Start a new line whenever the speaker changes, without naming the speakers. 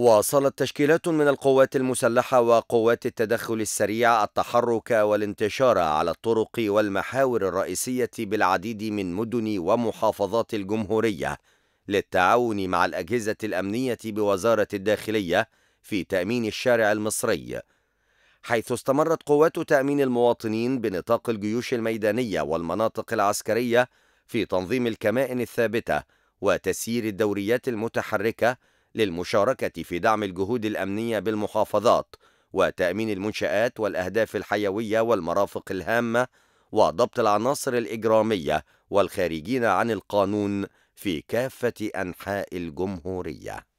واصلت تشكيلات من القوات المسلحة وقوات التدخل السريع التحرك والانتشار على الطرق والمحاور الرئيسية بالعديد من مدن ومحافظات الجمهورية للتعاون مع الأجهزة الأمنية بوزارة الداخلية في تأمين الشارع المصري حيث استمرت قوات تأمين المواطنين بنطاق الجيوش الميدانية والمناطق العسكرية في تنظيم الكمائن الثابتة وتسيير الدوريات المتحركة للمشاركة في دعم الجهود الأمنية بالمحافظات وتأمين المنشآت والأهداف الحيوية والمرافق الهامة وضبط العناصر الإجرامية والخارجين عن القانون في كافة أنحاء الجمهورية